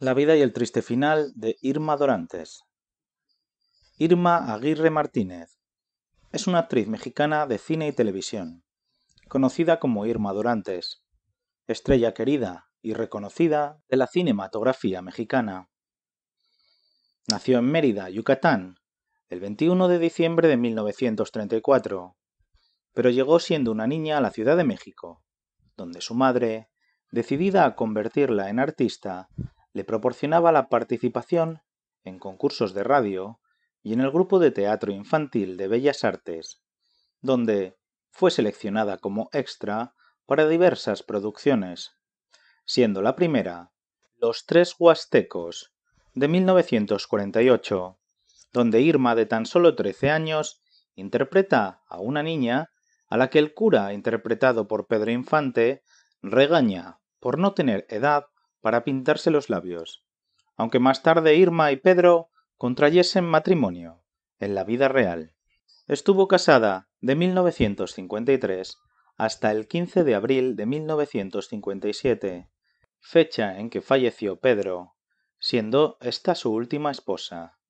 La vida y el triste final de Irma Dorantes. Irma Aguirre Martínez es una actriz mexicana de cine y televisión, conocida como Irma Dorantes, estrella querida y reconocida de la cinematografía mexicana. Nació en Mérida, Yucatán, el 21 de diciembre de 1934, pero llegó siendo una niña a la Ciudad de México, donde su madre, decidida a convertirla en artista, le proporcionaba la participación en concursos de radio y en el grupo de teatro infantil de Bellas Artes, donde fue seleccionada como extra para diversas producciones, siendo la primera Los Tres Huastecos, de 1948, donde Irma de tan solo 13 años interpreta a una niña a la que el cura, interpretado por Pedro Infante, regaña por no tener edad para pintarse los labios, aunque más tarde Irma y Pedro contrayesen matrimonio en la vida real. Estuvo casada de 1953 hasta el 15 de abril de 1957, fecha en que falleció Pedro, siendo esta su última esposa.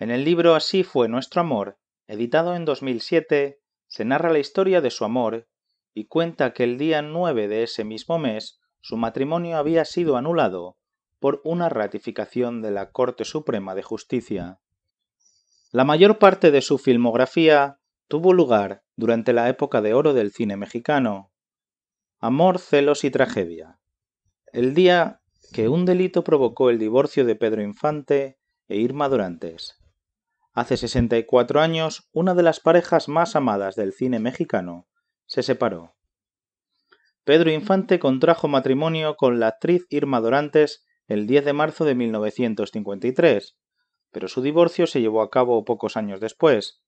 En el libro Así fue nuestro amor, editado en 2007, se narra la historia de su amor y cuenta que el día 9 de ese mismo mes su matrimonio había sido anulado por una ratificación de la Corte Suprema de Justicia. La mayor parte de su filmografía tuvo lugar durante la época de oro del cine mexicano. Amor, celos y tragedia. El día que un delito provocó el divorcio de Pedro Infante e Irma Durantes. Hace 64 años, una de las parejas más amadas del cine mexicano se separó. Pedro Infante contrajo matrimonio con la actriz Irma Dorantes el 10 de marzo de 1953, pero su divorcio se llevó a cabo pocos años después,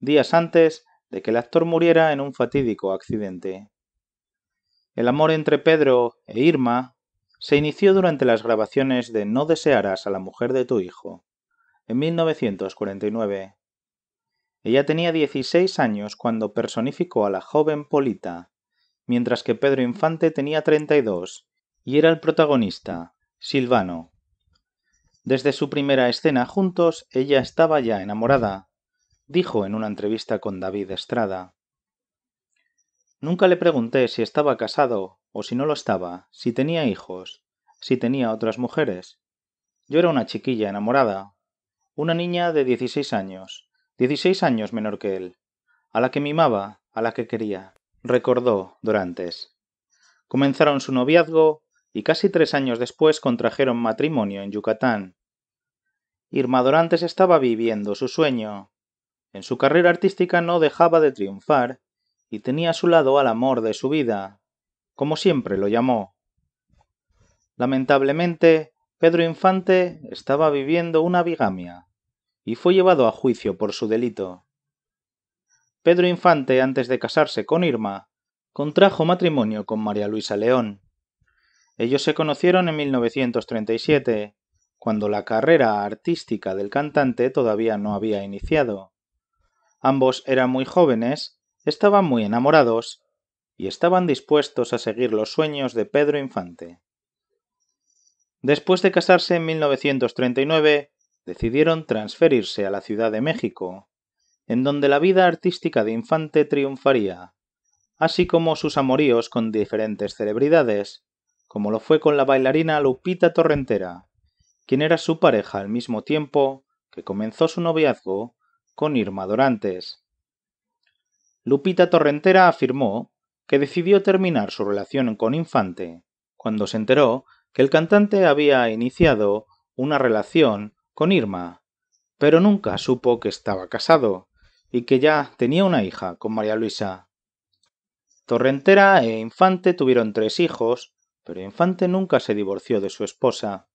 días antes de que el actor muriera en un fatídico accidente. El amor entre Pedro e Irma se inició durante las grabaciones de No desearás a la mujer de tu hijo, en 1949. Ella tenía 16 años cuando personificó a la joven Polita, mientras que Pedro Infante tenía 32 y era el protagonista, Silvano. Desde su primera escena juntos, ella estaba ya enamorada, dijo en una entrevista con David Estrada. Nunca le pregunté si estaba casado o si no lo estaba, si tenía hijos, si tenía otras mujeres. Yo era una chiquilla enamorada, una niña de 16 años, 16 años menor que él, a la que mimaba, a la que quería recordó Dorantes. Comenzaron su noviazgo y casi tres años después contrajeron matrimonio en Yucatán. Irma Dorantes estaba viviendo su sueño. En su carrera artística no dejaba de triunfar y tenía a su lado al amor de su vida, como siempre lo llamó. Lamentablemente, Pedro Infante estaba viviendo una bigamia y fue llevado a juicio por su delito. Pedro Infante, antes de casarse con Irma, contrajo matrimonio con María Luisa León. Ellos se conocieron en 1937, cuando la carrera artística del cantante todavía no había iniciado. Ambos eran muy jóvenes, estaban muy enamorados y estaban dispuestos a seguir los sueños de Pedro Infante. Después de casarse en 1939, decidieron transferirse a la Ciudad de México, en donde la vida artística de Infante triunfaría, así como sus amoríos con diferentes celebridades, como lo fue con la bailarina Lupita Torrentera, quien era su pareja al mismo tiempo que comenzó su noviazgo con Irma Dorantes. Lupita Torrentera afirmó que decidió terminar su relación con Infante cuando se enteró que el cantante había iniciado una relación con Irma, pero nunca supo que estaba casado y que ya tenía una hija con María Luisa. Torrentera e Infante tuvieron tres hijos, pero Infante nunca se divorció de su esposa.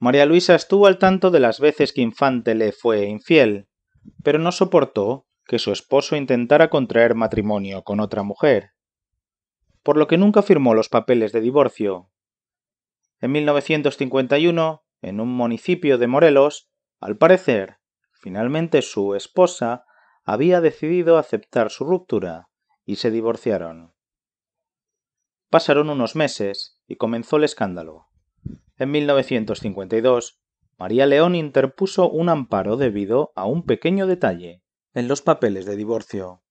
María Luisa estuvo al tanto de las veces que Infante le fue infiel, pero no soportó que su esposo intentara contraer matrimonio con otra mujer, por lo que nunca firmó los papeles de divorcio. En 1951, en un municipio de Morelos, al parecer, Finalmente su esposa había decidido aceptar su ruptura y se divorciaron. Pasaron unos meses y comenzó el escándalo. En 1952, María León interpuso un amparo debido a un pequeño detalle en los papeles de divorcio.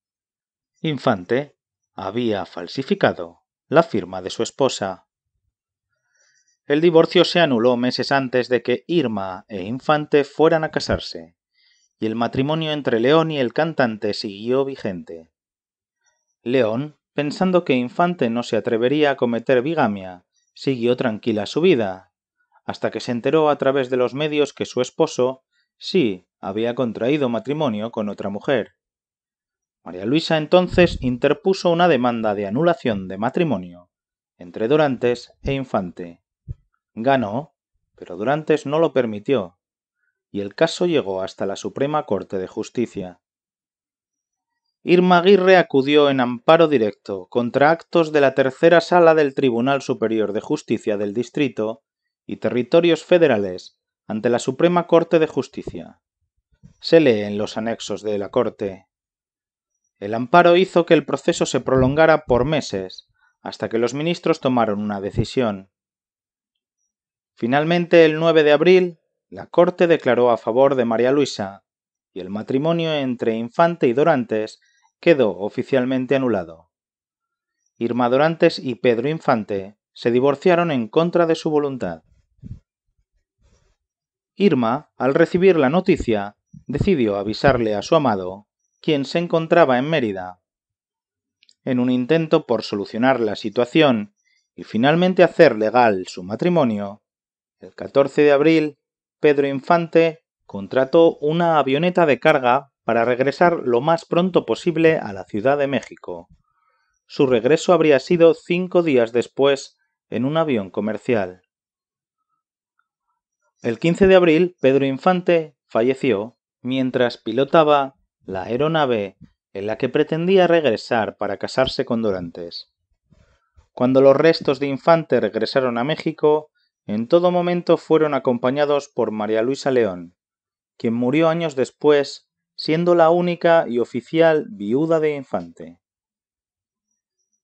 Infante había falsificado la firma de su esposa. El divorcio se anuló meses antes de que Irma e Infante fueran a casarse y el matrimonio entre León y el cantante siguió vigente. León, pensando que Infante no se atrevería a cometer bigamia, siguió tranquila su vida, hasta que se enteró a través de los medios que su esposo, sí, había contraído matrimonio con otra mujer. María Luisa entonces interpuso una demanda de anulación de matrimonio entre Durantes e Infante. Ganó, pero Durantes no lo permitió, y el caso llegó hasta la Suprema Corte de Justicia. Irma Aguirre acudió en amparo directo contra actos de la tercera sala del Tribunal Superior de Justicia del Distrito y Territorios Federales ante la Suprema Corte de Justicia. Se lee en los anexos de la Corte. El amparo hizo que el proceso se prolongara por meses, hasta que los ministros tomaron una decisión. Finalmente, el 9 de abril, la corte declaró a favor de María Luisa y el matrimonio entre Infante y Dorantes quedó oficialmente anulado. Irma Dorantes y Pedro Infante se divorciaron en contra de su voluntad. Irma, al recibir la noticia, decidió avisarle a su amado, quien se encontraba en Mérida. En un intento por solucionar la situación y finalmente hacer legal su matrimonio, el 14 de abril Pedro Infante contrató una avioneta de carga para regresar lo más pronto posible a la Ciudad de México. Su regreso habría sido cinco días después en un avión comercial. El 15 de abril, Pedro Infante falleció mientras pilotaba la aeronave en la que pretendía regresar para casarse con Dorantes. Cuando los restos de Infante regresaron a México, en todo momento fueron acompañados por María Luisa León, quien murió años después, siendo la única y oficial viuda de Infante.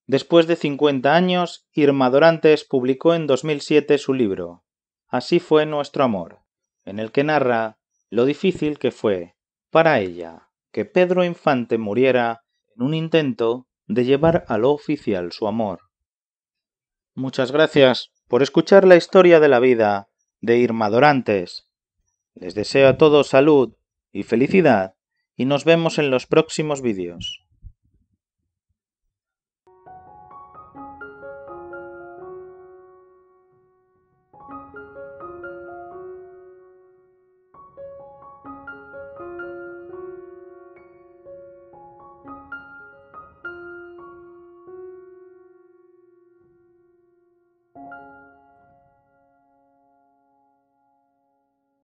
Después de 50 años, Irma Dorantes publicó en 2007 su libro, Así fue nuestro amor, en el que narra lo difícil que fue para ella que Pedro Infante muriera en un intento de llevar a lo oficial su amor. Muchas gracias por escuchar la historia de la vida de Irma Dorantes. Les deseo a todos salud y felicidad y nos vemos en los próximos vídeos.